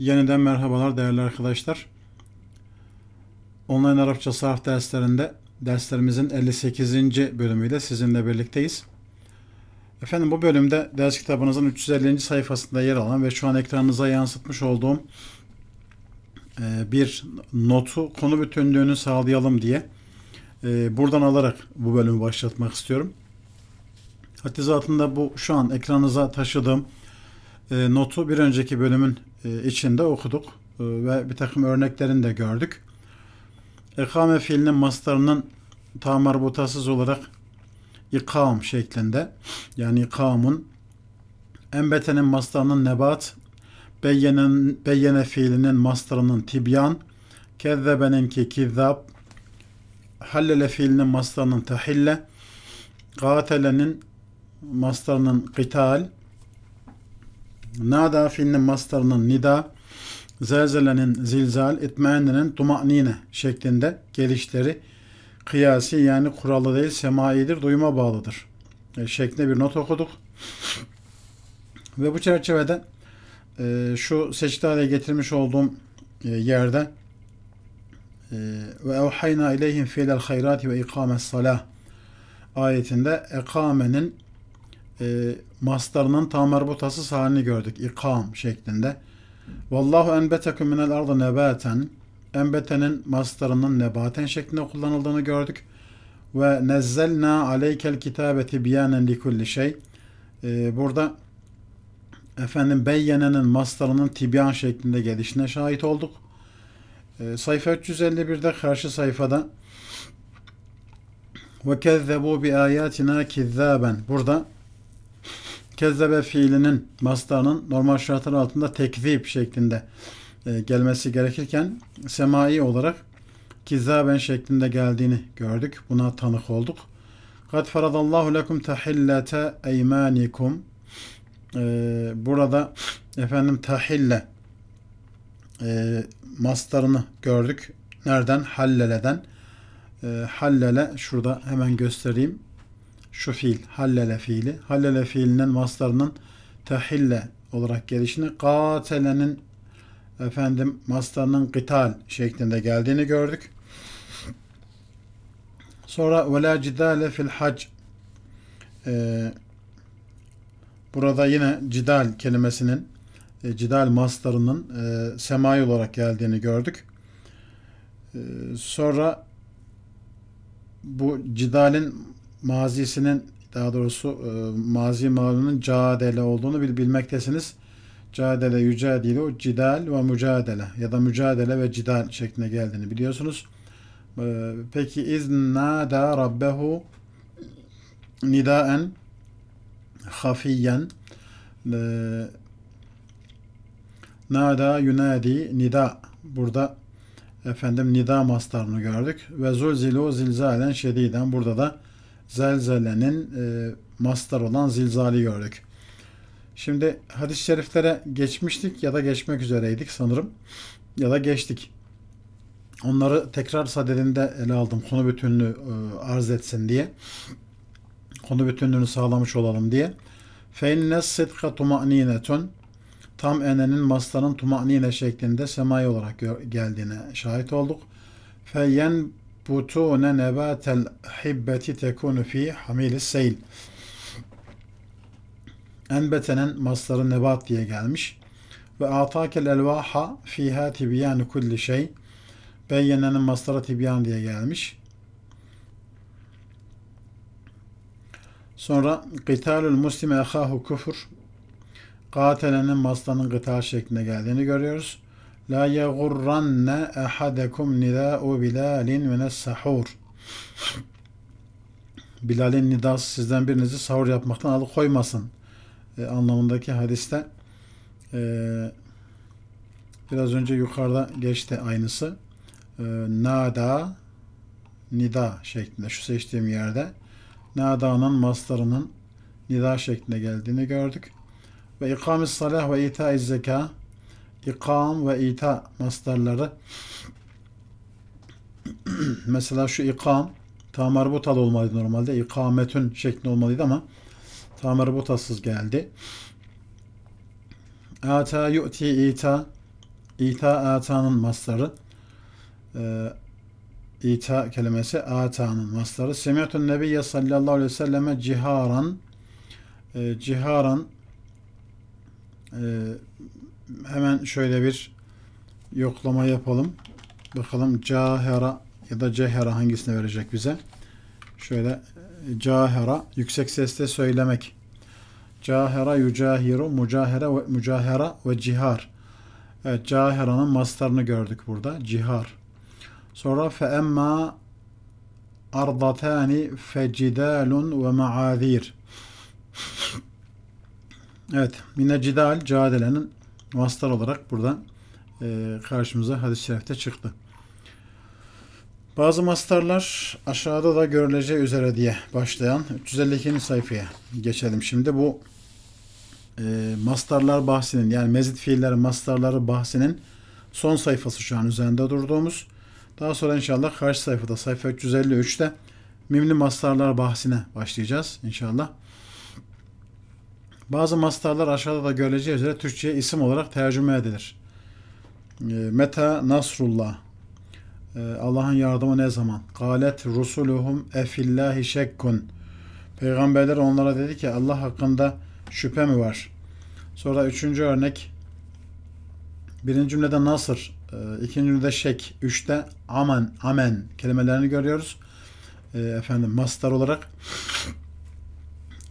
Yeniden merhabalar değerli arkadaşlar. Online Arapça sahaf derslerinde derslerimizin 58. bölümüyle sizinle birlikteyiz. Efendim bu bölümde ders kitabınızın 350. sayfasında yer alan ve şu an ekranınıza yansıtmış olduğum e, bir notu konu bütünlüğünü sağlayalım diye e, buradan alarak bu bölümü başlatmak istiyorum. Hatta zaten bu şu an ekranınıza taşıdığım e, notu bir önceki bölümün e, içinde okuduk e, ve bir takım örneklerini de gördük. İkame fiilinin mastarının ta marbutasız olarak ikam şeklinde yani ikamun embetenin mastarının nebat beyyenen, beyyene fiilinin mastarının tibyan kezzebeninki kizzab hallele fiilinin mastarının tahille gatelenin mastarının qital Nada fiilinin mastarının nida, zelzelenin zilzal, itmainenin tumanine şeklinde gelişleri kıyasi yani kurallı değil semaidir, duyuma bağlıdır. E, şeklinde bir not okuduk. Ve bu çerçevede e, şu secdeye getirmiş olduğum e, yerde e, ve evhayna ileyhim fiilel hayrati ve ikames salah ayetinde ekamenin e, mastarının tam erbutasız halini gördük. İkam şeklinde. Vallahu enbeteküm minel arda nebaten. Enbetenin mastarının nebaten şeklinde kullanıldığını gördük. Ve nezzelna aleykel kitabeti biyanen li kulli şey. E, burada efendim beyyenenin mastarının tibyan şeklinde gelişine şahit olduk. E, sayfa 351'de karşı sayfada ve kezzebu bi ayatina kizzaben. Burada kezzebe fiilinin mastarının normal şartlar altında tekzip şeklinde e, gelmesi gerekirken semai olarak kizaben şeklinde geldiğini gördük. Buna tanık olduk. Kad faradallahu lekum tahillete eymanikum. E, burada efendim tahille e, mastarını gördük. Nereden? Hallele'den. E, hallele şurada hemen göstereyim şu fiil hallele fiili hallele fiilinin maslarının tehille olarak gelişini katelenin efendim maslarının gıtal şeklinde geldiğini gördük. Sonra ve la cidale fil hac ee, burada yine cidal kelimesinin e, cidal maslarının e, semai olarak geldiğini gördük. E, sonra bu cidalin mazisinin daha doğrusu e, mazi malının cadele olduğunu bil, bilmektesiniz. Cadele, yücadile, o cidal ve mücadele ya da mücadele ve cidal şeklinde geldiğini biliyorsunuz. E, peki iznada nada rabbehu nidaen hafiyen e, nada yunadi nida burada efendim nida mastarını gördük ve zulzilu zilzalen şediden burada da zelzelenin e, mastar olan zilzali gördük. Şimdi hadis-i şeriflere geçmiştik ya da geçmek üzereydik sanırım. Ya da geçtik. Onları tekrar sadedinde ele aldım. Konu bütünlüğü e, arz etsin diye. Konu bütünlüğünü sağlamış olalım diye. فَاِنَّ sidqa تُمَعْن۪ينَةٌ Tam enenin mastarın tumanine şeklinde semai olarak geldiğine şahit olduk. فَيَنْ بطون نبات الحبة tekunu fi hamilis seyl. Enbetenen masları nebat diye gelmiş. Ve atakel elvaha fiha tibyan kulli şey. Beyyenenin masları tibyan diye gelmiş. Sonra qitalul muslime ahahu küfür. Katelenin maslanın gıta şeklinde geldiğini görüyoruz. La yagurranne ehadekum nida'u bilalin mines sahur. Bilal'in nidası sizden birinizi sahur yapmaktan alıkoymasın e, anlamındaki hadiste e, biraz önce yukarıda geçti aynısı. E, nada nida şeklinde şu seçtiğim yerde nada'nın mastarının nida şeklinde geldiğini gördük. Ve ikam-ı salah ve ita-i ikam ve ita mastarları mesela şu ikam tam arbutal olmalıydı normalde. İkametün şeklinde olmalıydı ama tam arbutasız geldi. Ata yu'ti ita ita ata'nın mastarı e, ita kelimesi ata'nın mastarı. Semiyatun nebiyye sallallahu aleyhi ve selleme ciharan e, ciharan e, hemen şöyle bir yoklama yapalım. Bakalım cahera ya da cehera hangisini verecek bize? Şöyle cahera yüksek sesle söylemek. Cahera yucahiru mucahera ve mucahera ve cihar. Evet cahera'nın mastarını gördük burada. Cihar. Sonra fe emma ardatani fecidalun ve maazir. Evet. Mine cidal cadelenin Mastar olarak buradan e, karşımıza hadis-i şerifte çıktı. Bazı mastarlar aşağıda da görüleceği üzere diye başlayan 352. sayfaya geçelim. Şimdi bu e, mastarlar bahsinin yani mezit fiiller mastarları bahsinin son sayfası şu an üzerinde durduğumuz. Daha sonra inşallah karşı sayfada sayfa 353'te mimli mastarlar bahsine başlayacağız inşallah. Bazı mastarlar aşağıda da görüleceği üzere Türkçe'ye isim olarak tercüme edilir. Ee, Meta Nasrullah e, Allah'ın yardımı ne zaman? Galet rusuluhum efillahi şekkun. Peygamberler onlara dedi ki Allah hakkında şüphe mi var? Sonra üçüncü örnek birinci cümlede nasır, e, ikinci cümlede şek, üçte amen, amen kelimelerini görüyoruz. E, efendim mastar olarak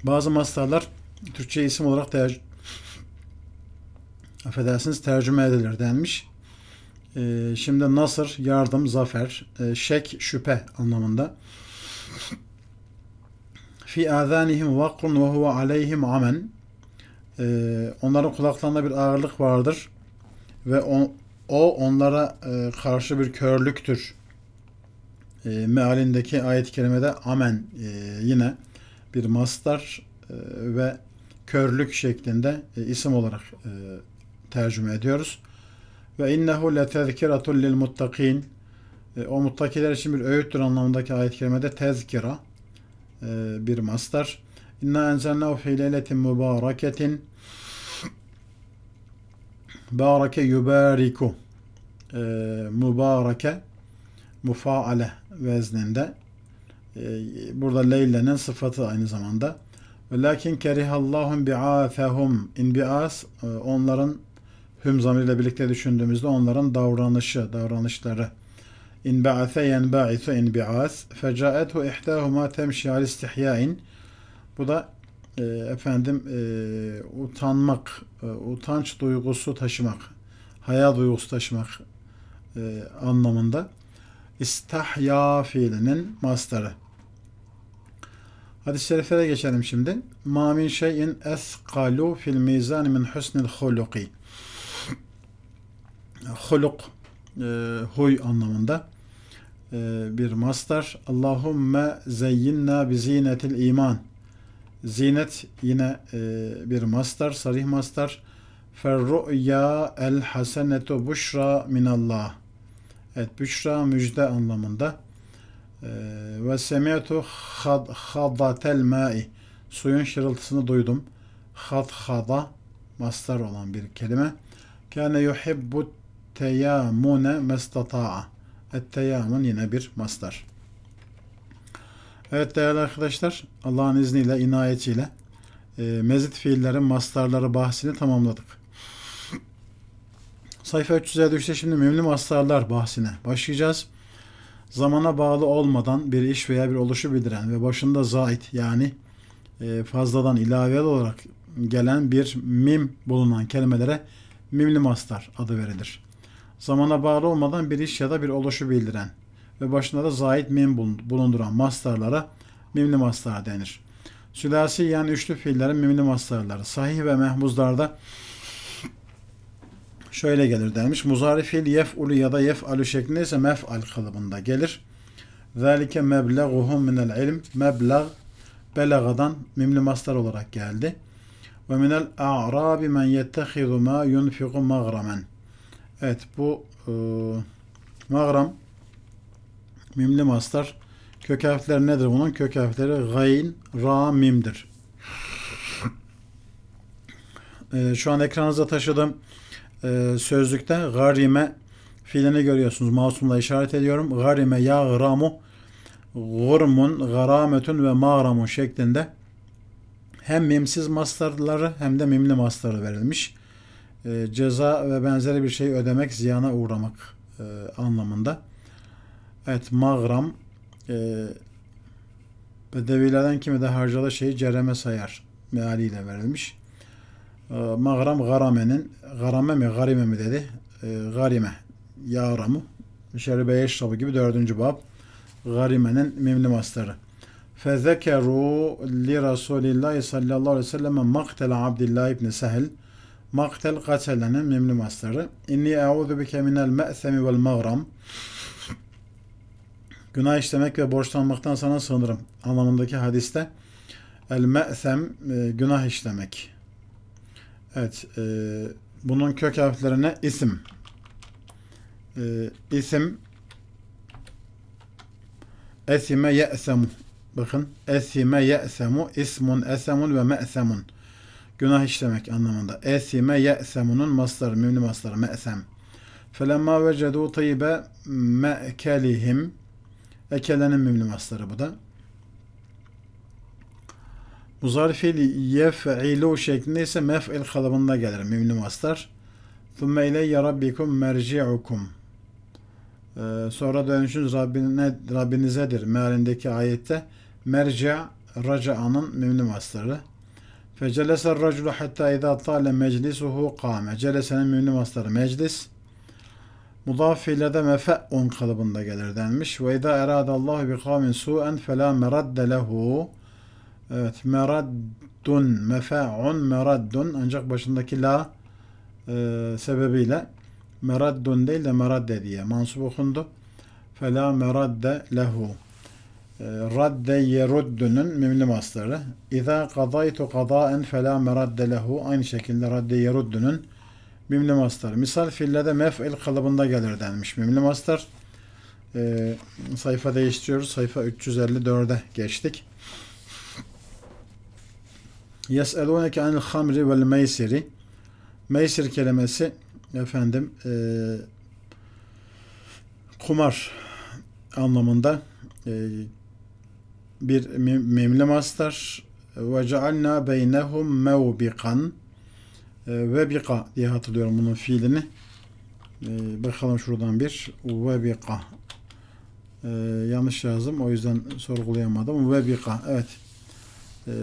bazı mastarlar Türkçe isim olarak ter, affedersiniz tercüme edilir denmiş. Ee, şimdi nasır, yardım, zafer, e, şek, şüphe anlamında. Fi azanihim vakrun ve huve aleyhim amen. Ee, onların kulaklarında bir ağırlık vardır ve o, o onlara e, karşı bir körlüktür. E, mealindeki ayet-i kerimede amen e, yine bir mastar e, ve körlük şeklinde e, isim olarak e, tercüme ediyoruz. Ve innehu le tezkiratun lil muttakin e, o muttakiler için bir öğüttür anlamındaki ayet-i kerimede tezkira e, bir mastar. İnna enzelnahu fi leyletin mübareketin bareke yubariku e, mübareke mufaale vezninde e, burada leylenin sıfatı aynı zamanda Lakin kerihallahum bi'afehum. bi'as e, onların hüm zamiriyle birlikte düşündüğümüzde onların davranışı, davranışları. İnba'ase yenba'isu inbi'as. Fecaethu ihdahuma temşi al istihyain. Bu da e, efendim e, utanmak, e, utanç duygusu taşımak, haya duygusu taşımak e, anlamında. İstahya fiilinin mastarı. Hadis-i şeriflere geçelim şimdi. Ma min şeyin eskalu fil mizan min husnil huluki. Huluk, e, huy anlamında e, bir mastar. Allahumme zeyyinna bi zinetil iman. Zinet yine e, bir mastar, sarih mastar. Ferru'ya el hasenetu min Allah. Evet, büşra müjde anlamında. Ee, ve semi'tu hadatel ma'i suyun şırıltısını duydum. Had hada mastar olan bir kelime. Kâne yuhibbu teyamune mestata'a. Et teyamun yine bir mastar. Evet değerli arkadaşlar Allah'ın izniyle inayetiyle e, mezit fiillerin mastarları bahsini tamamladık. Sayfa 300'e 353'te şimdi mümlü mastarlar bahsine başlayacağız zamana bağlı olmadan bir iş veya bir oluşu bildiren ve başında zait yani e, fazladan ilave olarak gelen bir mim bulunan kelimelere mimli mastar adı verilir. Zamana bağlı olmadan bir iş ya da bir oluşu bildiren ve başında da zait mim bulunduran mastarlara mimli mastar denir. Sülasi yani üçlü fiillerin mimli mastarları sahih ve mehmuzlarda şöyle gelir demiş Muzarifil yef yef'ulu ya da yef yef'alu mef mef'al kalıbında gelir. Zalike mebleguhum minel ilm. Meblağ belagadan mimli mastar olarak geldi. Ve minel a'rabi men yettehizu ma yunfiku magramen. Evet bu e, magram mimli mastar kök harfleri nedir bunun? Kök harfleri gayin ra, mimdir. E, şu an ekranınıza taşıdım e, sözlükte garime fiilini görüyorsunuz. Masumla işaret ediyorum. Garime ya ramu gurmun, garametun ve mağramun şeklinde hem mimsiz mastarları hem de mimli mastarı verilmiş. E, ceza ve benzeri bir şey ödemek, ziyana uğramak e, anlamında. Evet, mağram e, Bedevilerden kimi de harcalı şeyi cereme sayar mealiyle verilmiş. Ee, mağram garamenin garame mi garime mi dedi. Ee, garime yağramı. Şeribe yeşrabı gibi dördüncü bab. Garimenin mimli mastarı. Fezekeru li Resulillahi sallallahu aleyhi ve selleme maktel Abdillah ibn Sehel. Maktel katelenin mimli mastarı. İnni eûzu bike minel me'semi vel mağram. Günah işlemek ve borçlanmaktan sana sığınırım anlamındaki hadiste el me'sem e, günah işlemek Evet. E, bunun kök harflerine isim. E, isim Esime ye'semu. Bakın. Esime ye'semu. ismun esemun ve me'semun. Günah işlemek anlamında. Esime ye'semunun masları. Mümlü masları. Me'sem. Felemma vecedu tayyibe me'kelihim. Ekelenin mümlü masları bu da. Muzarifeli yef'ilu şeklinde ise mef'il kalıbında gelir mimli mastar. Thumme ileyye rabbikum merci'ukum. Ee, sonra dönüşün Rabbine, Rabbinizedir mealindeki ayette. Merca, raca'anın mimli mastarı. Fecelesel raculu hatta idâ tâle meclisuhu kâme. Celesenin mimli mastarı meclis. Mudaf ile de mefe'un kalıbında gelir denmiş. Ve idâ eradallahu bi kavmin su'en felâ meradde lehu. Evet. Meraddun. Mefa'un meraddun. Ancak başındaki la e, sebebiyle meraddun değil de meradde diye mansup okundu. Fela meradde lehu. E, radde yeruddunun mimli masları. İza kadaytu kadaen fela meradde lehu. Aynı şekilde radde yeruddunun mimli masları. Misal fillede mef'il kalıbında gelir denmiş mimli maslar. E, sayfa değiştiriyoruz. Sayfa 354'e geçtik. Yes'elûneke anil hamri vel meysiri. Meysir kelimesi efendim e, kumar anlamında e, bir mimli mastar ve cealna beynehum mevbikan e, ve bika diye hatırlıyorum bunun fiilini. E, bakalım şuradan bir ve e, yanlış yazdım o yüzden sorgulayamadım ve bika evet e,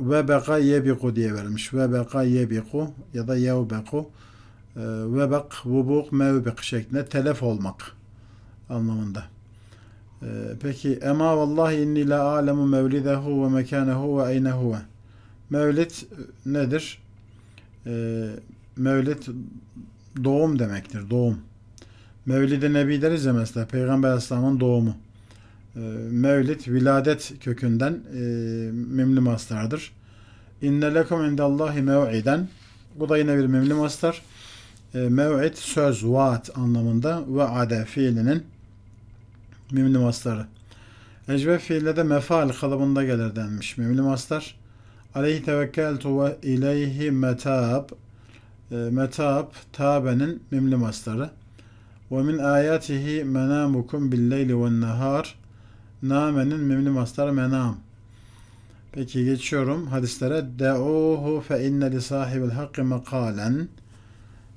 ve beka yebiku diye verilmiş. Ve beka yebiku ya da yevbeku ee, ve bek vubuk mevbek şeklinde telef olmak anlamında. Ee, peki ema vallahi inni la alemu mevlidehu ve mekanehu ve eynehu Mevlid nedir? Ee, mevlid doğum demektir. Doğum. Mevlid-i Nebi deriz ya mesela Peygamber Aleyhisselam'ın doğumu. Ee, mevlid, viladet kökünden e, memli mastardır. İnne lekum indallahi mev'iden bu da yine bir memli mastar. E, mev'id söz, vaat anlamında ve ade fiilinin memli mastarı. Ecbe fiille de mefal kalıbında gelir denmiş memli mastar. Aleyhi tevekkeltu ve ileyhi metab e, metab tabenin memli mastarı. Ve min ayatihi menamukum billeyli ve nehar Namenin mimli mastar menam. Peki geçiyorum hadislere. De'uhu fe inne li sahibil hakkı mekalen.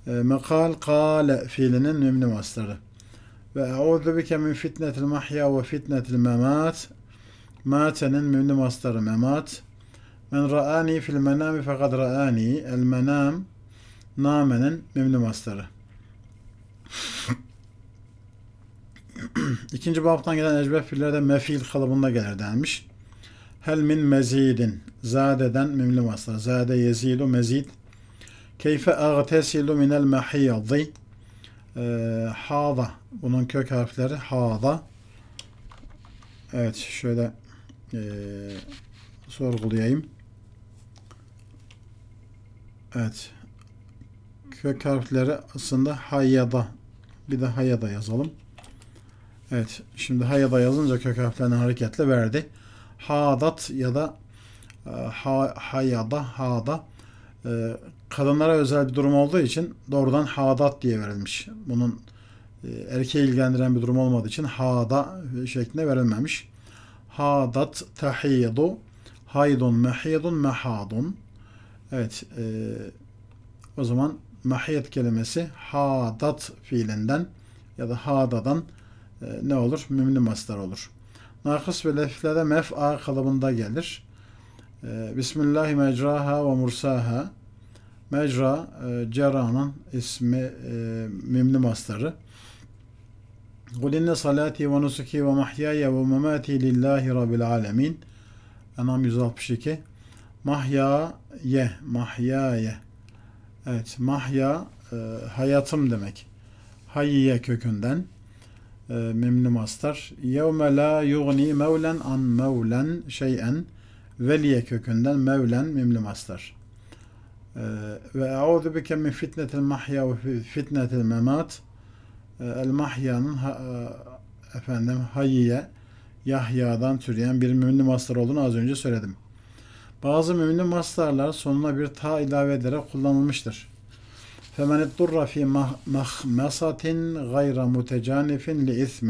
Ee, Mekal kale fiilinin mimli mastarı. Ve eûzu bike min fitnetil mahya ve fitnetil memat. Matenin mimli mastarı memat. Men ra'ani fil menami fekad ra'ani. El menam namenin mimli mastarı. İkinci baptan gelen ecbeh fiillerde mefil kalıbında gelir denmiş. Hel min mezidin. Zade'den mimli vasıta. Zade yezilu mezid. Keyfe agtesilu minel mehiyadi. Ee, hada. Bunun kök harfleri hada. Evet şöyle e, sorgulayayım. Evet. Kök harfleri aslında hayyada. Bir de hayyada yazalım. Evet şimdi ha ya da yazınca kök harflerini hareketle verdi. Hadat ya da e, ha, ha ya da ha da e, kadınlara özel bir durum olduğu için doğrudan hadat diye verilmiş. Bunun e, erkeği ilgilendiren bir durum olmadığı için hada şeklinde verilmemiş. Hadat tahiyyadu haydun mehiyedun mehadun Evet e, o zaman mahiyet kelimesi hadat fiilinden ya da hadadan e, ne olur? Mümlü mastar olur. Nakıs ve leflere mef'a kalıbında gelir. E, ee, Bismillahi mecraha ve mursaha. Mecra, e, cera'nın ismi e, mümlü mastarı. قُلْ اِنَّ صَلَاتِي وَنُسُكِي وَمَحْيَايَ وَمَمَاتِي لِلّٰهِ رَبِّ الْعَالَمِينَ Enam 162 Mahya ye, mahya Evet, mahya e, hayatım demek. Hayye kökünden e, ee, mimli mastar. Yevme la yugni mevlen an mevlen şeyen veliye kökünden mevlen mimli mastar. Ee, ve euzu bike min fitnetil mahya ve fitnetil memat. E, el mahyanın e, efendim hayiye. Yahya'dan türeyen bir mümlü mastar olduğunu az önce söyledim. Bazı mümlü mastarlar sonuna bir ta ilave ederek kullanılmıştır. فَمَنْ اِضْطُرَّ فِي مَخْمَسَةٍ غَيْرَ مُتَجَانِفٍ لِاِثْمٍ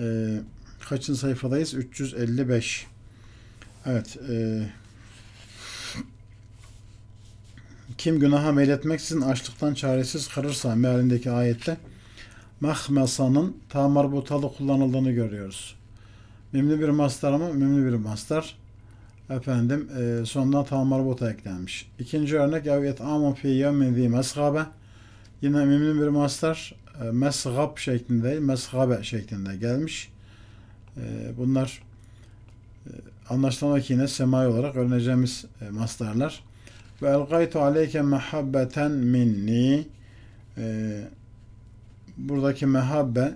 ee, Kaçın sayfadayız? 355. Evet. E, kim günaha meyletmeksizin açlıktan çaresiz kalırsa mealindeki ayette mahmesanın ta marbutada kullanıldığını görüyoruz. Mümlü bir mastar mı? mümlü bir mastar efendim e, sondan tamar bota eklenmiş. İkinci örnek ev yet'amu fi yevmin zi mesgabe yine mümkün bir mastar e, mesgab şeklinde değil mesgabe şeklinde gelmiş. E, bunlar e, anlaşılan ki yine semai olarak öğreneceğimiz e, mastarlar. Ve elgaytu aleyke mehabbeten minni e, buradaki mehabbe e,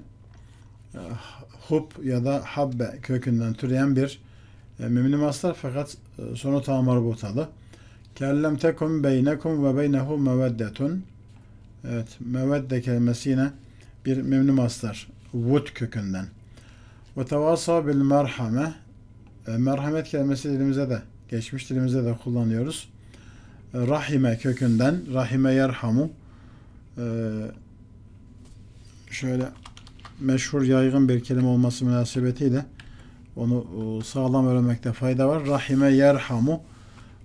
hub ya da habbe kökünden türeyen bir e, müminim aslar fakat e, sonu tam marbutalı. Kellem tekum beynekum ve beynehu meveddetun. Evet, mevedde kelimesi yine bir memnun aslar. Wood kökünden. Ve tevasa bil merhame. E, merhamet kelimesi dilimize de geçmiş dilimize de kullanıyoruz. Rahime kökünden. Rahime yerhamu. Şöyle meşhur yaygın bir kelime olması münasebetiyle onu e, sağlam öğrenmekte fayda var. Rahime yerhamu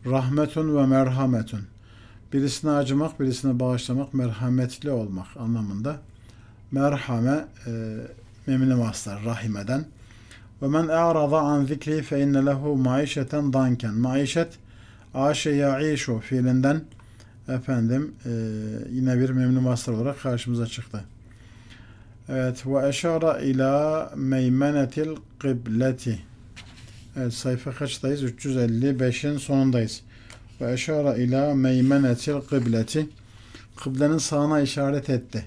rahmetun ve merhametun. Birisine acımak, birisine bağışlamak, merhametli olmak anlamında. Merhame e, memnun vasılar rahimeden. Ve men e'rada an zikri fe inne lehu maişeten danken. Maişet aşe ya'işu fiilinden efendim e, yine bir memnun vasılar olarak karşımıza çıktı. Evet ve eşara ila meymenetil kıbleti. Evet sayfa kaçtayız? 355'in sonundayız. Ve eşara ila meymenetil kıbleti. Kıblenin sağına işaret etti.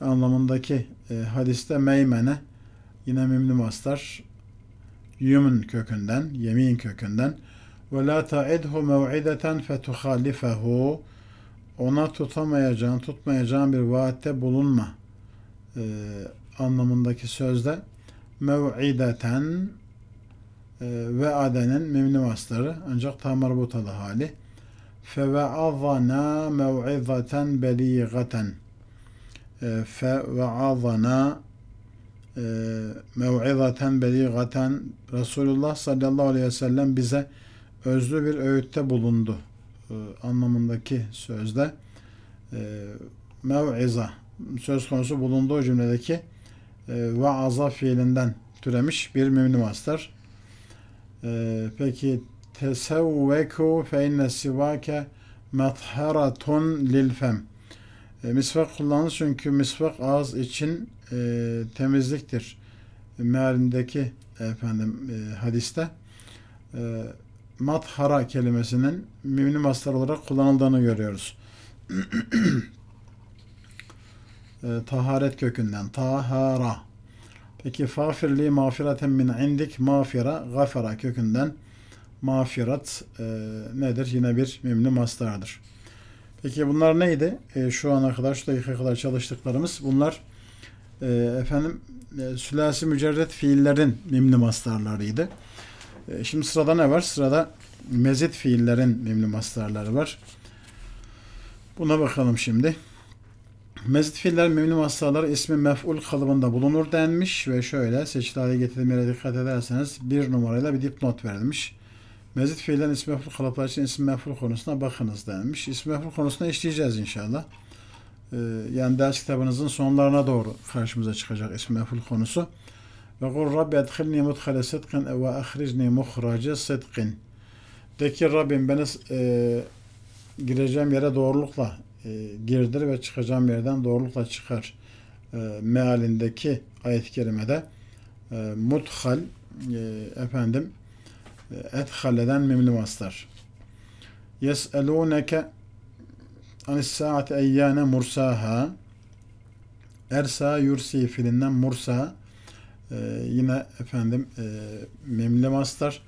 Anlamındaki e, hadiste meymene yine mimli mastar yumun kökünden, yemin kökünden ve la ta'idhu mev'ideten fetuhalifehu ona tutamayacağın, tutmayacağın bir vaatte bulunma.'' E, anlamındaki sözde mev'ideten e, ve adenin mimli vasları ancak ta marbutalı hali feve'azana mev'izeten beliğaten e, feve'azana e, mev'izeten beliğaten Resulullah sallallahu aleyhi ve sellem bize özlü bir öğütte bulundu e, anlamındaki sözde e, mev'iza söz konusu bulunduğu cümledeki e, ve aza fiilinden türemiş bir mümni mastır. E, peki tesevveku fe inne sivake metharatun lil fem. E, misvak kullanılır çünkü misvak ağız için e, temizliktir. Mealindeki efendim hadiste e, mathara kelimesinin mümni mastar olarak kullanıldığını görüyoruz. Ee, taharet kökünden. Tahara. Peki fafirli mağfireten min indik mağfira gafara kökünden mağfirat e, nedir? Yine bir mimli mastardır. Peki bunlar neydi? E, şu ana kadar, şu dakika kadar çalıştıklarımız. Bunlar e, efendim e, sülasi mücerret fiillerin mimli mastarlarıydı. E, şimdi sırada ne var? Sırada mezit fiillerin mimli mastarları var. Buna bakalım şimdi. Mezit fiiller memnun vasıtalar ismi mef'ul kalıbında bulunur denmiş ve şöyle seçili hale getirilmeye dikkat ederseniz bir numarayla bir dipnot verilmiş. Mezit fiillerin ismi mef'ul kalıplar için ismi mef'ul konusuna bakınız denmiş. İsmi mef'ul konusuna işleyeceğiz inşallah. Ee, yani ders kitabınızın sonlarına doğru karşımıza çıkacak ismi mef'ul konusu. Ve kul Rabbi edhilni mudhale sıdkın ve ahrijni muhrace sıdkın. De ki Rabbim beni e, gireceğim yere doğrulukla e, girdir ve çıkacağım yerden doğrulukla çıkar e, mealindeki ayet-i kerimede e, muthal e, efendim efendim ethaleden mimli mastar. Yes'elûneke anis saati eyyâne mursaha ersa yursi filinden mursa yine efendim e, mimli mastar.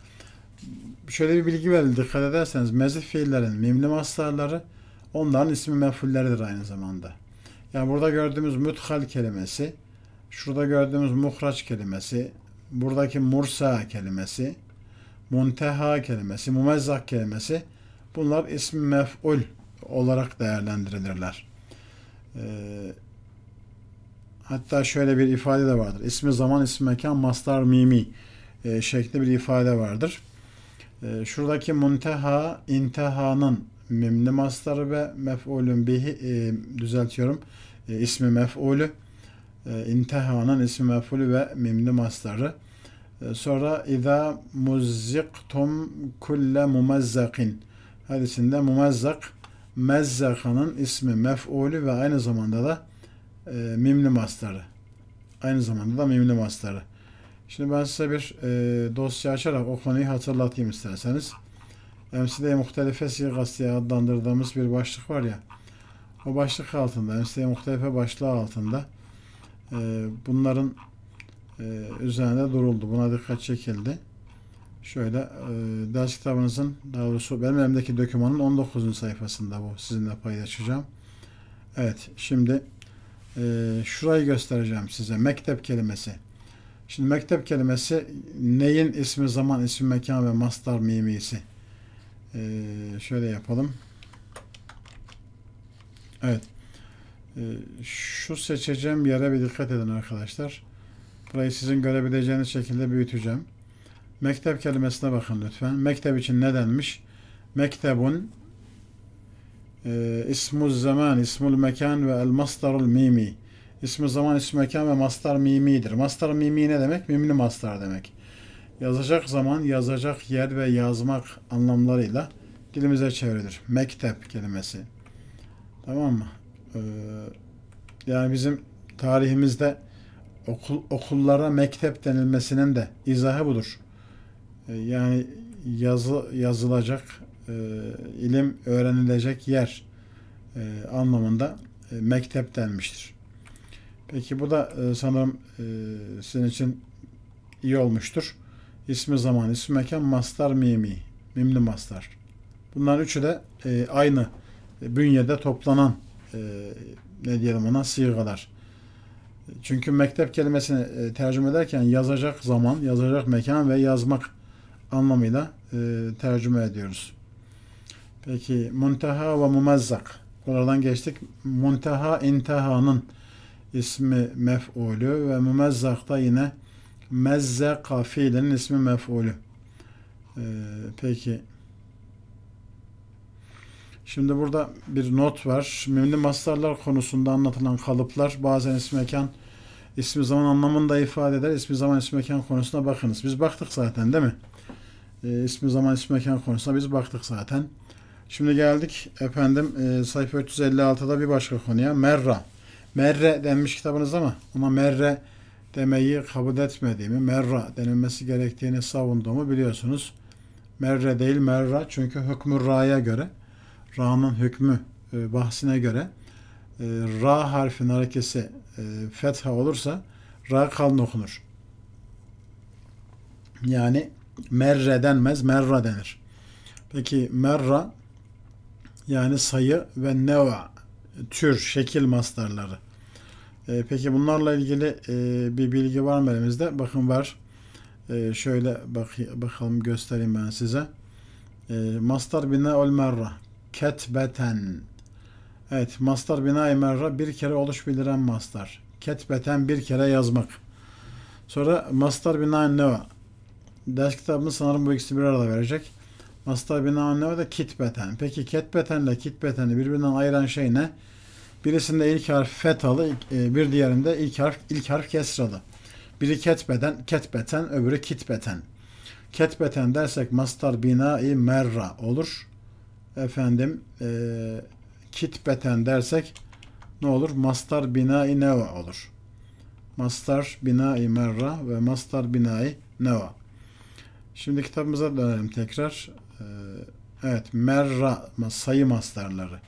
Şöyle bir bilgi verildi. Dikkat ederseniz mezif fiillerin mimli mastarları Onların ismi mefullerdir aynı zamanda. Yani burada gördüğümüz müthal kelimesi, şurada gördüğümüz muhraç kelimesi, buradaki mursa kelimesi, munteha kelimesi, mumezzak kelimesi bunlar ismi mef'ul olarak değerlendirilirler. Ee, hatta şöyle bir ifade de vardır. İsmi zaman, ismi mekan, mastar, mimi e, şeklinde bir ifade vardır. E, şuradaki munteha, intehanın mimli mastarı ve mef'ulün bihi e, düzeltiyorum. E, ismi mef'ulü. E, intihanın ismi mef'ulü ve mimli mastarı. E, sonra اِذَا مُزِّقْتُمْ كُلَّ مُمَزَّقٍ hadisinde mumazzak mezzakanın ismi mef'ulü ve aynı zamanda da e, mimli mastarı. Aynı zamanda da mimli mastarı. Şimdi ben size bir e, dosya açarak o konuyu hatırlatayım isterseniz. MC'de muhtelife sigası diye adlandırdığımız bir başlık var ya o başlık altında MC'de muhtelife başlığı altında e, bunların e, üzerinde duruldu. Buna dikkat çekildi. Şöyle e, ders kitabınızın daha doğrusu benim elimdeki dokümanın 19. sayfasında bu. Sizinle paylaşacağım. Evet şimdi e, şurayı göstereceğim size. Mektep kelimesi. Şimdi mektep kelimesi neyin ismi, zaman, ismi, mekan ve mastar mimisi. Ee, şöyle yapalım. Evet. Ee, şu seçeceğim yere bir dikkat edin arkadaşlar. Burayı sizin görebileceğiniz şekilde büyüteceğim. Mektep kelimesine bakın lütfen. Mektep için ne denmiş? Mektebun e, ismu zaman, ismul mekan ve el mastarul mimi. İsmi zaman, ismi mekan ve mastar mimidir. Mastar mimi ne demek? Mimli mastar demek yazacak zaman, yazacak yer ve yazmak anlamlarıyla dilimize çevrilir. Mektep kelimesi. Tamam mı? Ee, yani bizim tarihimizde okul, okullara mektep denilmesinin de izahı budur. Ee, yani yazı, yazılacak, e, ilim öğrenilecek yer e, anlamında e, mektep denmiştir. Peki bu da e, sanırım e, sizin için iyi olmuştur. İsmi zaman, ismi mekan, mastar, mimi. Mimli mastar. Bunların üçü de e, aynı e, bünyede toplanan e, ne diyelim ona sigalar. Çünkü mektep kelimesini e, tercüme ederken yazacak zaman, yazacak mekan ve yazmak anlamıyla e, tercüme ediyoruz. Peki muntaha ve mumezzak. Buradan geçtik. Muntaha intihanın ismi mef'ulü ve mumazzak da yine mezze fiilinin ismi mef'ulü. Ee, peki. Şimdi burada bir not var. Mümli mastarlar konusunda anlatılan kalıplar bazen ismi mekan ismi zaman anlamında ifade eder. İsmi zaman ismi mekan konusuna bakınız. Biz baktık zaten değil mi? Ee, ismi zaman ismi mekan konusuna biz baktık zaten. Şimdi geldik efendim e, sayfa 356'da bir başka konuya. Merra. Merre denmiş kitabınız mı ama merre demeyi kabul etmediğimi, merra denilmesi gerektiğini savunduğumu biliyorsunuz. Merre değil merra çünkü hükmü ra'ya göre, ra'nın hükmü e, bahsine göre e, ra harfin harekesi e, fetha olursa ra kalın okunur. Yani merre denmez, merra denir. Peki merra yani sayı ve neva tür, şekil mastarları ee, peki bunlarla ilgili e, bir bilgi var mı elimizde? Bakın var. Ee, şöyle bakalım göstereyim ben size. E, ee, mastar bina ol merra. Ketbeten. Evet mastar bina merra bir kere oluş bildiren mastar. Ketbeten bir kere yazmak. Sonra mastar bina neva. Ders kitabını sanırım bu ikisi bir arada verecek. Mastar bina neva da kitbeten. Peki ketbetenle kitbeteni birbirinden ayıran şey ne? Birisinde ilk harf fetalı, e, bir diğerinde ilk harf ilk harf kesralı. Biri ketbeden, ketbeten, öbürü kitbeten. Ketbeten dersek mastar binai merra olur. Efendim e, kitbeten dersek ne olur? Mastar binai neva olur. Mastar binai merra ve mastar binai neva. Şimdi kitabımıza dönelim tekrar. E, evet merra sayı mastarları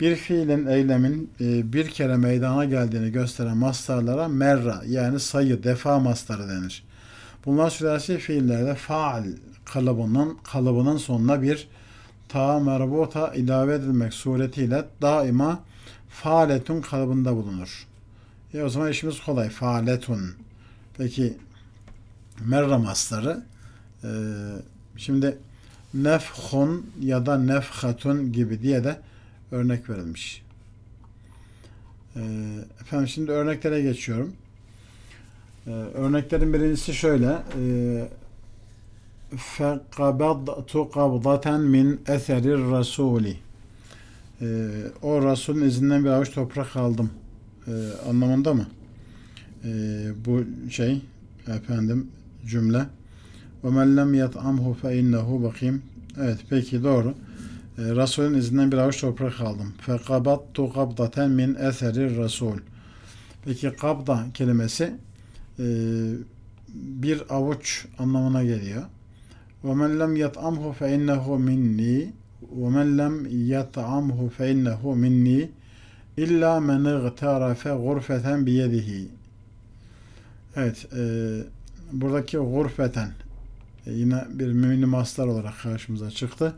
bir fiilin, eylemin e, bir kere meydana geldiğini gösteren mastarlara merra yani sayı, defa mastarı denir. Bunlar sülasi fiillerde faal kalıbının, kalıbının sonuna bir ta merbuta ilave edilmek suretiyle daima faaletun kalıbında bulunur. E o zaman işimiz kolay. Faaletun. Peki merra mastarı e, şimdi nefhun ya da nefhatun gibi diye de örnek verilmiş. Ee, efendim şimdi örneklere geçiyorum. Ee, örneklerin birincisi şöyle. فَقَبَضْتُ قَبْضَةً مِنْ اَثَرِ الرَّسُولِ O Resul'ün izinden bir avuç toprak aldım. Ee, anlamında mı? Bu şey efendim cümle. وَمَنْ لَمْ يَطْعَمْهُ فَاِنَّهُ بَقِيمٌ Evet peki doğru. E, Resulün izinden bir avuç toprak aldım. Fekabattu kabdaten min eseri Resul. Peki kabda kelimesi e, bir avuç anlamına geliyor. وَمَنْ لَمْ يَطْعَمْهُ فَاِنَّهُ مِنِّي وَمَنْ لَمْ يَطْعَمْهُ فَاِنَّهُ مِنِّي اِلَّا مَنْ اغْتَارَفَ غُرْفَةً بِيَدِهِ Evet, e, buradaki gurfeten e, yine bir mümin maslar olarak karşımıza çıktı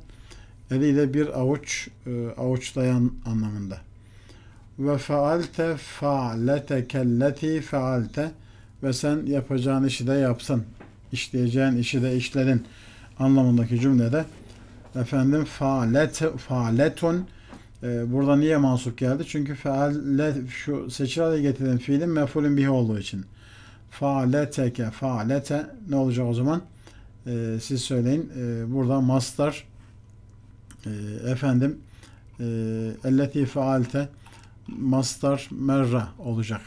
eliyle bir avuç e, avuçlayan anlamında. Ve faalte faaleteke kelleti faalte ve sen yapacağın işi de yapsın. işleyeceğin işi de işledin anlamındaki cümlede efendim faalet faaletun e, burada niye mansup geldi? Çünkü faalet şu seçil hale getirilen fiilin mefulün bihi olduğu için. Faaleteke faalete ne olacak o zaman? E, siz söyleyin. burada master ee, efendim e, elleti faalte mastar merra olacak.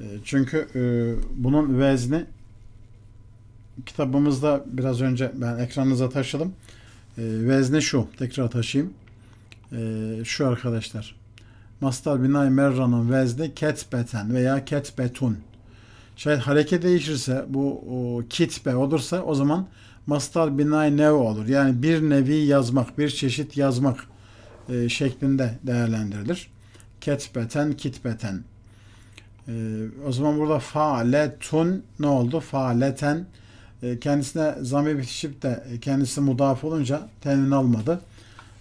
Ee, çünkü e, bunun vezni kitabımızda biraz önce ben ekranınıza taşıdım. E, vezni şu. Tekrar taşıyayım. şu arkadaşlar. Mastar binay merranın vezni ketbeten veya ketbetun. Şayet hareket değişirse bu o, kitbe olursa o zaman mastar binay nev olur. Yani bir nevi yazmak, bir çeşit yazmak e, şeklinde değerlendirilir. Ketbeten, kitbeten. E, o zaman burada faaletun ne oldu? Faaleten e, kendisine zamir bitişip de kendisi mudaf olunca tenin almadı.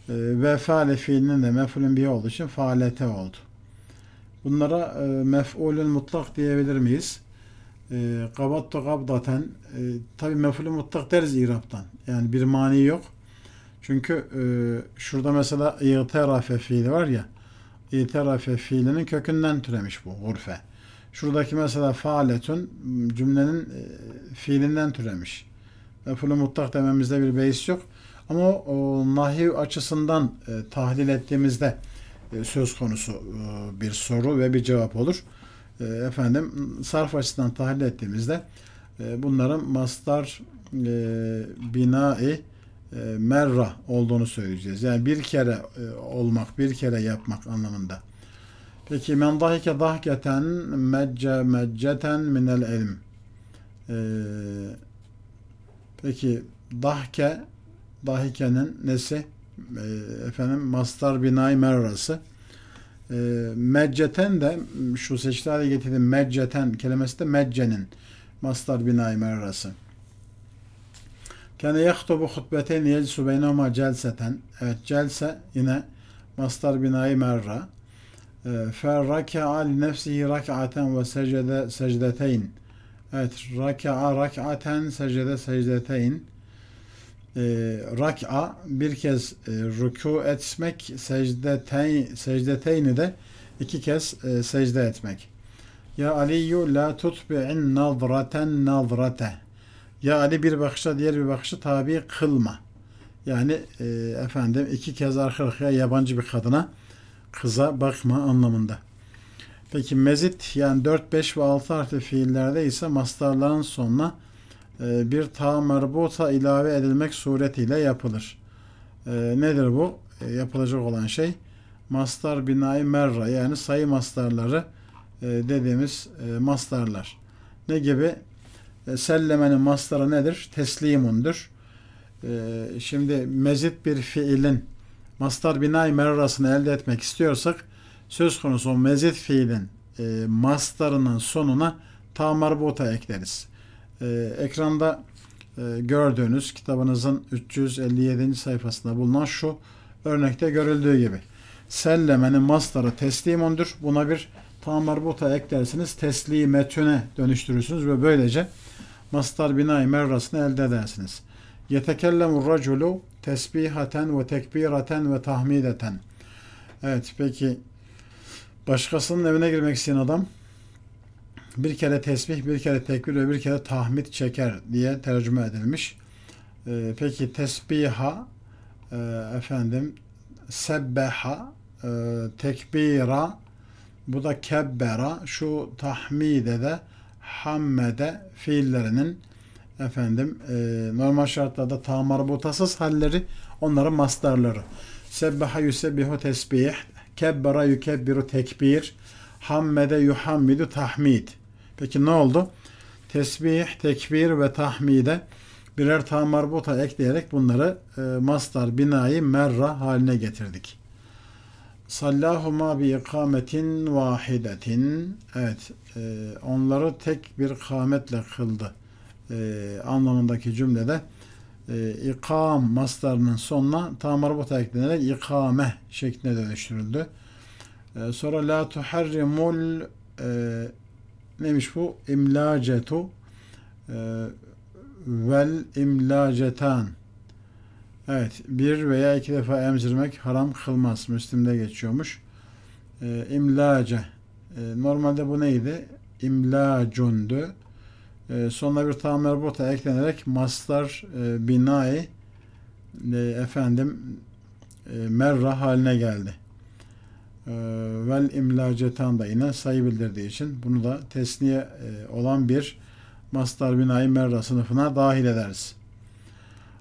E, ve faale fiilinin de mefulün bir olduğu için faalete oldu. Bunlara e, mef'ulün mutlak diyebilir miyiz? Ee, e, kabattu kabdaten e, tabi mefulü mutlak deriz İrab'dan. Yani bir mani yok. Çünkü e, şurada mesela i'terafe fiili var ya i'terafe fiilinin kökünden türemiş bu gurfe. Şuradaki mesela faaletün cümlenin e, fiilinden türemiş. Mefulü mutlak dememizde bir beis yok. Ama o, o nahiv açısından e, tahlil ettiğimizde e, söz konusu e, bir soru ve bir cevap olur. Ee, efendim sarf açısından tahlil ettiğimizde e, bunların mastar e, binai e, merra olduğunu söyleyeceğiz. Yani bir kere olmak, bir kere yapmak anlamında. Peki men dahike dahketen mecce mecceten minel ilm. Ee, peki dahke dahikenin nesi? Ee, efendim mastar binai merrası. E, ee, mecceten de şu secde hale getirdiğim mecceten kelimesi de meccenin mastar binayı merası. Kendi yahtubu hutbeten yelsu beynama celseten. Evet celse yine mastar binayı merra. Ee, Ferraka'a li nefsihi rak'aten ve secde secdeteyn. Evet raka'a rak'aten secde secdeteyn e, rak'a bir kez e, ruku etmek, secdetey, secdeteyni de iki kez e, secde etmek. Ya Aliyyu la tutbi'in nazraten nazrate. Ya Ali bir bakışa diğer bir bakışı tabi kılma. Yani e, efendim iki kez arka arkaya yabancı bir kadına kıza bakma anlamında. Peki mezit yani 4, 5 ve 6 artı fiillerde ise mastarların sonuna e, bir ta merbuta ilave edilmek suretiyle yapılır. E, nedir bu? E, yapılacak olan şey mastar binayı merra yani sayı mastarları dediğimiz mastarlar. Ne gibi? Sellemenin mastarı nedir? Teslimundur. Şimdi mezit bir fiilin mastar binayı merrasını elde etmek istiyorsak söz konusu mezit fiilin mastarının sonuna ta marbuta ekleriz. Ee, ekranda e, gördüğünüz kitabınızın 357. sayfasında bulunan şu örnekte görüldüğü gibi. Sellemenin mastara teslimundur. Buna bir tamarbuta eklersiniz. Teslimetüne dönüştürürsünüz ve böylece mastar binayı merrasını elde edersiniz. Yetekellemur raculu tesbihaten ve tekbiraten ve tahmideten. Evet peki başkasının evine girmek isteyen adam bir kere tesbih, bir kere tekbir ve bir kere tahmid çeker diye tercüme edilmiş. E, peki tesbiha e, efendim sebbeha e, tekbira bu da kebbera şu tahmide de hammede fiillerinin efendim e, normal şartlarda ta marbutasız halleri onların mastarları. Sebbaha yusebbihu tesbih, kebbera yukebbiru tekbir, hammede yuhammidu tahmid. Peki ne oldu? Tesbih, tekbir ve tahmide birer ta marbuta ekleyerek bunları e, mastar, binayı merra haline getirdik. Sallahuma bi ikametin vahidetin. Evet, e, onları tek bir kametle kıldı. E, anlamındaki cümlede e, ikam mastarının sonuna ta marbuta eklenerek ikame şeklinde dönüştürüldü. E, sonra la tuharrimul e, Neymiş bu? İmlacetu e, vel imlacetan. Evet. Bir veya iki defa emzirmek haram kılmaz. Müslim'de geçiyormuş. E, imlace. E, normalde bu neydi? İmlacundu. E, sonuna bir tam merbuta eklenerek maslar e, binayı e, efendim e, merra haline geldi. Ee, vel imlacetan da inen sayı bildirdiği için bunu da tesniye e, olan bir mastar binayı merra sınıfına dahil ederiz.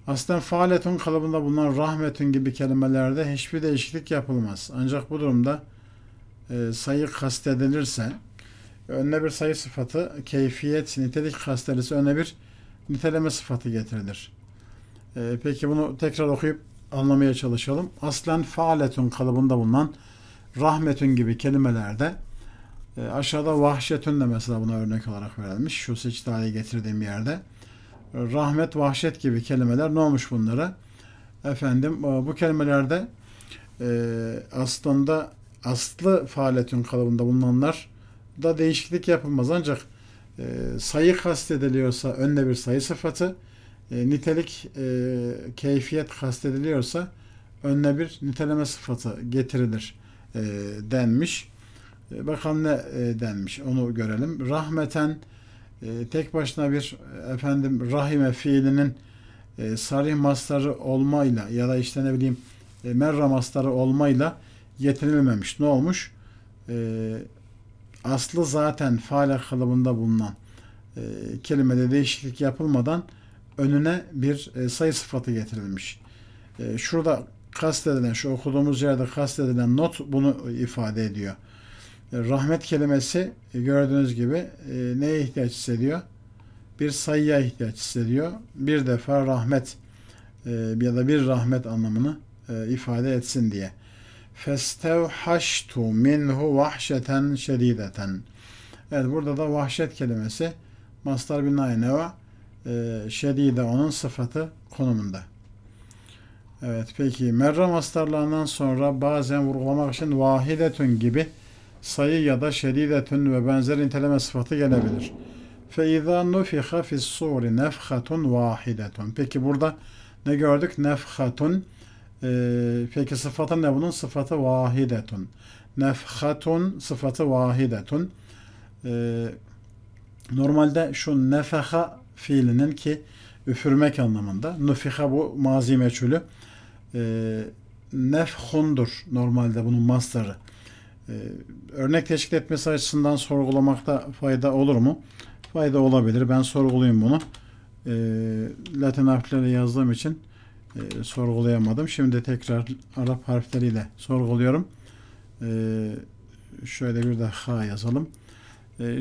Aslen faaletun kalıbında bulunan rahmetün gibi kelimelerde hiçbir değişiklik yapılmaz. Ancak bu durumda e, sayı kastedilirse önüne bir sayı sıfatı, keyfiyet, nitelik kastedilirse önüne bir niteleme sıfatı getirilir. E, peki bunu tekrar okuyup anlamaya çalışalım. Aslen faaletun kalıbında bulunan rahmetün gibi kelimelerde e, aşağıda vahşetün de mesela buna örnek olarak verilmiş. Şu secdaya getirdiğim yerde. E, rahmet, vahşet gibi kelimeler ne olmuş bunlara? Efendim e, bu kelimelerde e, aslında aslı faaletün kalıbında bulunanlar da değişiklik yapılmaz. Ancak e, sayı kastediliyorsa önde bir sayı sıfatı, e, nitelik e, keyfiyet kastediliyorsa önüne bir niteleme sıfatı getirilir e, denmiş. E, bakalım ne e, denmiş onu görelim. Rahmeten e, tek başına bir e, efendim rahime fiilinin e, sarih mastarı olmayla ya da işte ne bileyim e, merra mastarı olmayla yetinilmemiş. Ne olmuş? E, aslı zaten faale kalıbında bulunan e, kelimede değişiklik yapılmadan önüne bir e, sayı sıfatı getirilmiş. E, şurada kastedilen şu okuduğumuz yerde kastedilen not bunu ifade ediyor. E, rahmet kelimesi e, gördüğünüz gibi e, neye ihtiyaç hissediyor? Bir sayıya ihtiyaç hissediyor. Bir defa rahmet ya da bir rahmet anlamını ifade etsin diye. Festevhaştu minhu vahşeten şedideten. Evet burada da vahşet kelimesi mastar binayne ve şedide onun sıfatı konumunda. Evet peki merra mastarlarından sonra bazen vurgulamak için vahidetün gibi sayı ya da şedidetün ve benzer inteleme sıfatı gelebilir. Fe izâ nufiha fis suri nefhatun vahidetun. Peki burada ne gördük? Nefhatun. Ee, peki sıfatı ne bunun? Sıfatı vahidetun. Nefhatun sıfatı vahidetun. Ee, normalde şu nefeha fiilinin ki üfürmek anlamında. Nufiha bu mazi meçhulü e, ee, nefhondur normalde bunun mastarı. E, ee, örnek teşkil etmesi açısından sorgulamakta fayda olur mu? Fayda olabilir. Ben sorgulayayım bunu. E, Latin harfleri yazdığım için e, sorgulayamadım. Şimdi tekrar Arap harfleriyle sorguluyorum. E, şöyle bir de ha yazalım.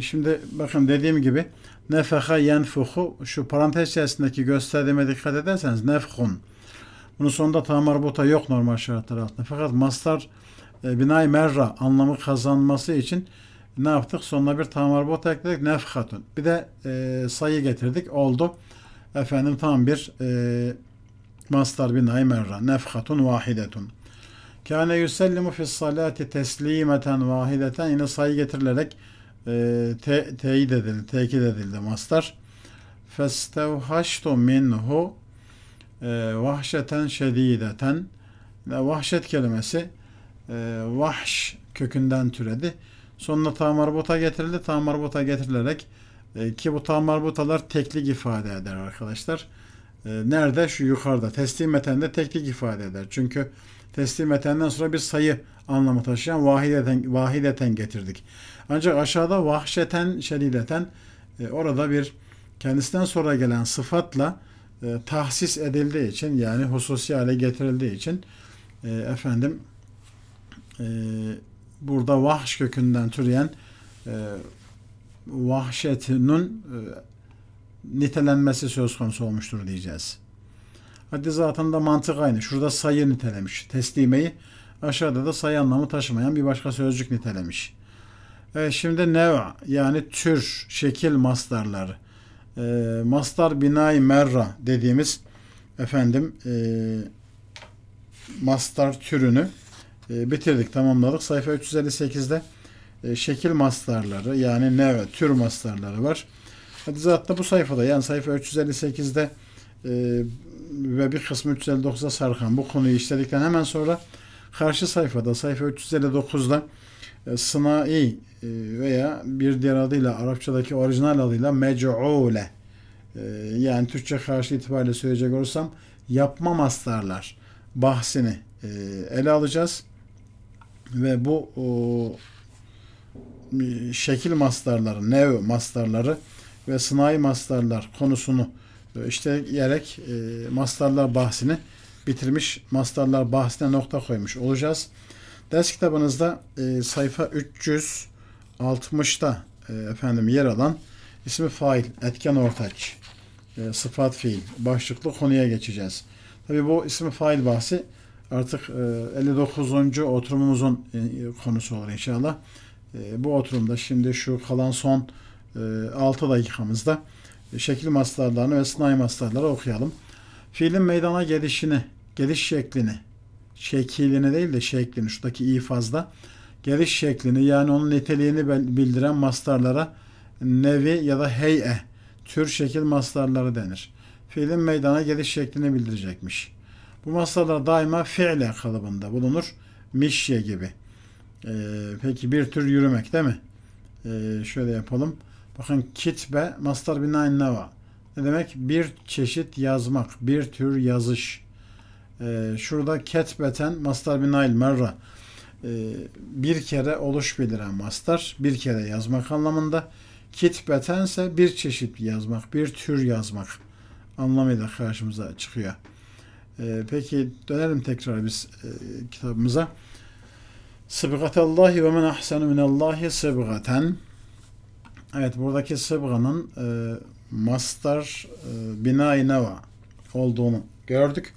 şimdi bakın dediğim gibi nefeha yenfuhu şu parantez içerisindeki gösterdiğime dikkat ederseniz nefhun bunun sonunda tamar bota yok normal şartlar altında. Fakat mastar e, binay merra anlamı kazanması için ne yaptık? Sonuna bir tamar bota ekledik. Nefhatun. Bir de e, sayı getirdik. Oldu. Efendim tam bir e, mastar binay merra. Nefhatun vahidetun. Kâne yüsellimu fis salati teslimeten vahideten. Yine sayı getirilerek e, te, teyit edildi, tekit edildi mastar. Festevhaştu minhu ee, vahşeten şedideten vahşet kelimesi e, vahş kökünden türedi. Sonuna ta marbuta getirildi. Ta marbuta getirilerek e, ki bu ta marbutalar teklik ifade eder arkadaşlar. E, nerede? Şu yukarıda. Teslim etende teklik ifade eder. Çünkü teslim etenden sonra bir sayı anlamı taşıyan vahideten, vahideten getirdik. Ancak aşağıda vahşeten şedideten e, orada bir kendisinden sonra gelen sıfatla e, tahsis edildiği için yani hususi hale getirildiği için e, efendim e, burada vahş kökünden türeyen e, vahşetinin e, nitelenmesi söz konusu olmuştur diyeceğiz. Haddi zatında mantık aynı. Şurada sayı nitelemiş. Teslimeyi aşağıda da sayı anlamı taşımayan bir başka sözcük nitelemiş. Evet, şimdi neva yani tür, şekil mastarları. Ee, mastar binay merra dediğimiz efendim e, mastar türünü e, bitirdik, tamamladık. Sayfa 358'de e, şekil mastarları yani neve, tür mastarları var. Zaten bu sayfada yani sayfa 358'de e, ve bir kısmı 359'da sarkan bu konuyu işledikten hemen sonra karşı sayfada sayfa 359'da e, sınai e, veya bir diğer adıyla Arapçadaki orijinal adıyla mec'ule e, yani Türkçe karşı itibariyle söyleyecek olursam yapma mastarlar bahsini ele alacağız ve bu o, şekil mastarları, nev mastarları ve sınai mastarlar konusunu işte yerek mastarlar bahsini bitirmiş, mastarlar bahsine nokta koymuş olacağız. Ders kitabınızda e, sayfa 360'da e, efendim yer alan ismi fail, etken ortaç, e, sıfat fiil başlıklı konuya geçeceğiz. Tabi bu ismi fail bahsi artık e, 59. oturumumuzun e, konusu olur inşallah. E, bu oturumda şimdi şu kalan son e, 6 dakikamızda e, şekil mastarlarını ve sınai mastarları okuyalım. Fiilin meydana gelişini, geliş şeklini, şekilini değil de şeklini şuradaki ifazda fazla geliş şeklini yani onun niteliğini bildiren mastarlara nevi ya da hey'e tür şekil mastarları denir. Fiilin meydana geliş şeklini bildirecekmiş. Bu mastarlar daima fiile kalıbında bulunur. Mişye gibi. Ee, peki bir tür yürümek değil mi? Ee, şöyle yapalım. Bakın kitbe mastar binaen neva. Ne demek? Bir çeşit yazmak, bir tür yazış. Ee, şurada ketbeten mastar binail merra. Ee, bir kere oluş bildiren mastar. Bir kere yazmak anlamında. kitbeten ise bir çeşit yazmak, bir tür yazmak anlamıyla karşımıza çıkıyor. Ee, peki dönelim tekrar biz e, kitabımıza. Sıbgatallahi ve men ahsenu minallahi sıbgaten. Evet buradaki sıbganın e, mastar e, bina-i neva olduğunu gördük.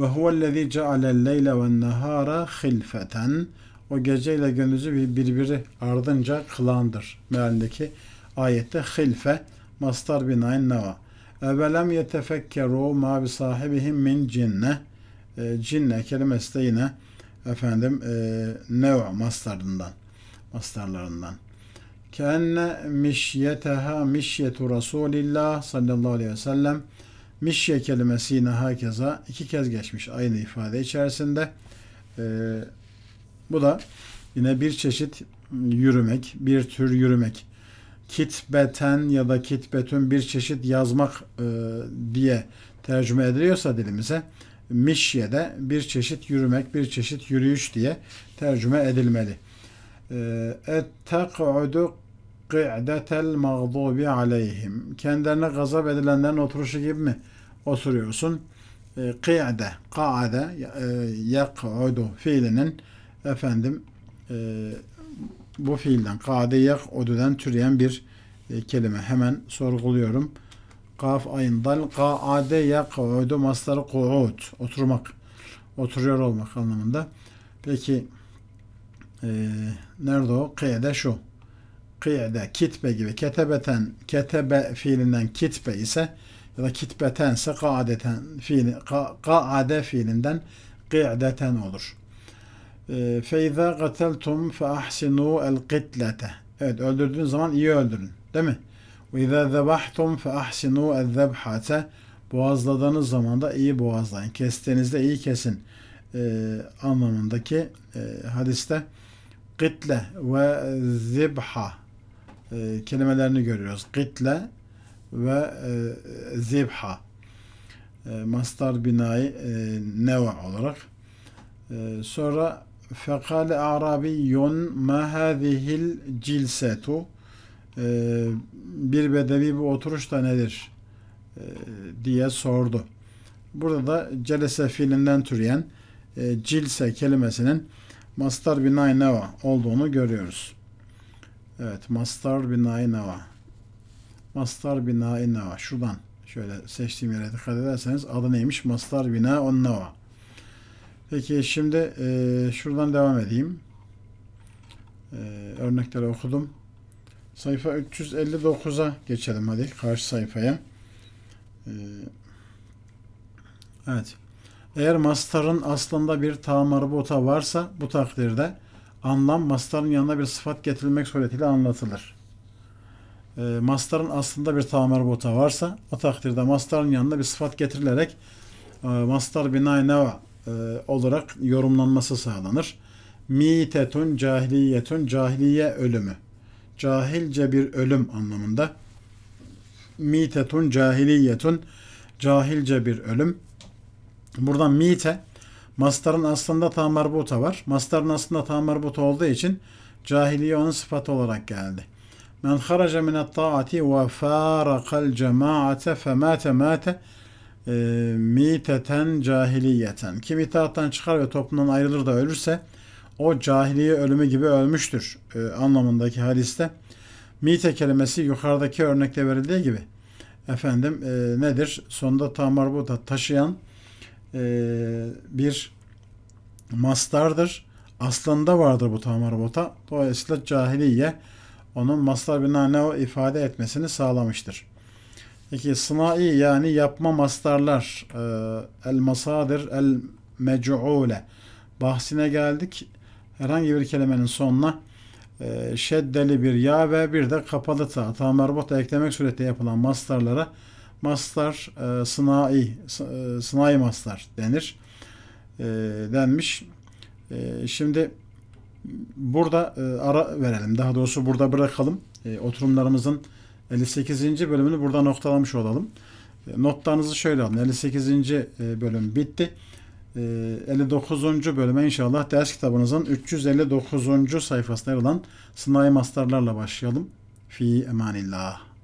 Ve huvellezî cealel leyle ve nehâre hilfeten. O geceyle gündüzü birbiri ardınca kılandır. Mealindeki ayette hilfe mastar binaen neva. Evelem yetefekkeru ma bi sahibihim min cinne. E, cinne kelimesi de yine efendim e, neva mastarından mastarlarından. Kenne mişyeteha mişyetu Resulillah sallallahu aleyhi ve sellem Mişye kelimesi yine hakeza iki kez geçmiş aynı ifade içerisinde. E, bu da yine bir çeşit yürümek, bir tür yürümek. Kitbeten ya da kitbetün bir çeşit yazmak e, diye tercüme ediliyorsa dilimize de bir çeşit yürümek, bir çeşit yürüyüş diye tercüme edilmeli. Ee, Et tak'udu kı'detel mağdubi aleyhim. Kendilerine gazap edilenlerin oturuşu gibi mi oturuyorsun? E, kı'de, ka'de, e, yak'udu fiilinin efendim e, bu fiilden, ka'de yak'udu'dan türeyen bir e, kelime. Hemen sorguluyorum. Kaf ayın dal ka'ade yak'udu masları ku'ud. Oturmak. Oturuyor olmak anlamında. Peki e, nerede o? Kı'de şu kıyede kitbe gibi ketebeten ketebe fiilinden kitbe ise ya da kitbetense kaadeten fiili kaade fiilinden kı'deten olur. Ee, feyza gateltum fe ahsinu el kitlete. Evet öldürdüğün zaman iyi öldürün. Değil mi? Ve izâ zebahtum fe ahsinu el zebhate. Boğazladığınız zaman da iyi boğazlayın. Kestiğinizde iyi kesin. Ee, anlamındaki e, hadiste kitle ve zibha e, kelimelerini görüyoruz. Gitle ve e, zibha. E, mastar binayı e, neva olarak. E, sonra fekale arabiyyun ma hazihil cilsetu e, bir bedevi bu oturuş da nedir e, diye sordu. Burada da celese fiilinden türeyen e, cilse kelimesinin mastar binay neva olduğunu görüyoruz. Evet. Mastar binayı neva. Mastar binayı neva. Şuradan şöyle seçtiğim yere dikkat ederseniz adı neymiş? Mastar bina on neva. Peki şimdi e, şuradan devam edeyim. E, örnekleri okudum. Sayfa 359'a geçelim hadi. Karşı sayfaya. E, evet. Eğer mastarın aslında bir tam bota varsa bu takdirde anlam mastarın yanına bir sıfat getirilmek suretiyle anlatılır. E, mastarın aslında bir tamir bota varsa o takdirde mastarın yanına bir sıfat getirilerek e, mastar binaeneva e, olarak yorumlanması sağlanır. Mitetun cahiliyetun cahiliye ölümü. Cahilce bir ölüm anlamında. Mitetun cahiliyetun cahilce bir ölüm. Buradan mite Mastarın aslında ta merbuta var. Mastarın aslında ta merbuta olduğu için cahiliye onun sıfatı olarak geldi. Men haraca minat taati ve farakal cemaate femate mate e, miteten cahiliyeten. Kim itaattan çıkar ve toplumdan ayrılır da ölürse o cahiliye ölümü gibi ölmüştür e, anlamındaki hadiste. Mite kelimesi yukarıdaki örnekte verildiği gibi efendim e, nedir? Sonda tamarbuta taşıyan e, bir mastardır. Aslında vardır bu tamarubata. Dolayısıyla cahiliye onun mastar binaenaleyh ifade etmesini sağlamıştır. Peki sınai yani yapma mastarlar e, el masadir el mec'ule bahsine geldik. Herhangi bir kelimenin sonuna e, şeddeli bir ya ve bir de kapalı ta, ta eklemek suretiyle yapılan mastarlara maslar e, sınai, e, sınai maslar denir. E, denmiş. E, şimdi burada e, ara verelim. Daha doğrusu burada bırakalım. E, oturumlarımızın 58. bölümünü burada noktalamış olalım. E, notlarınızı şöyle alın. 58. E, bölüm bitti. E, 59. bölüme inşallah ders kitabınızın 359. sayfasında yer olan sınai maslarlarla başlayalım. Fi emanillah.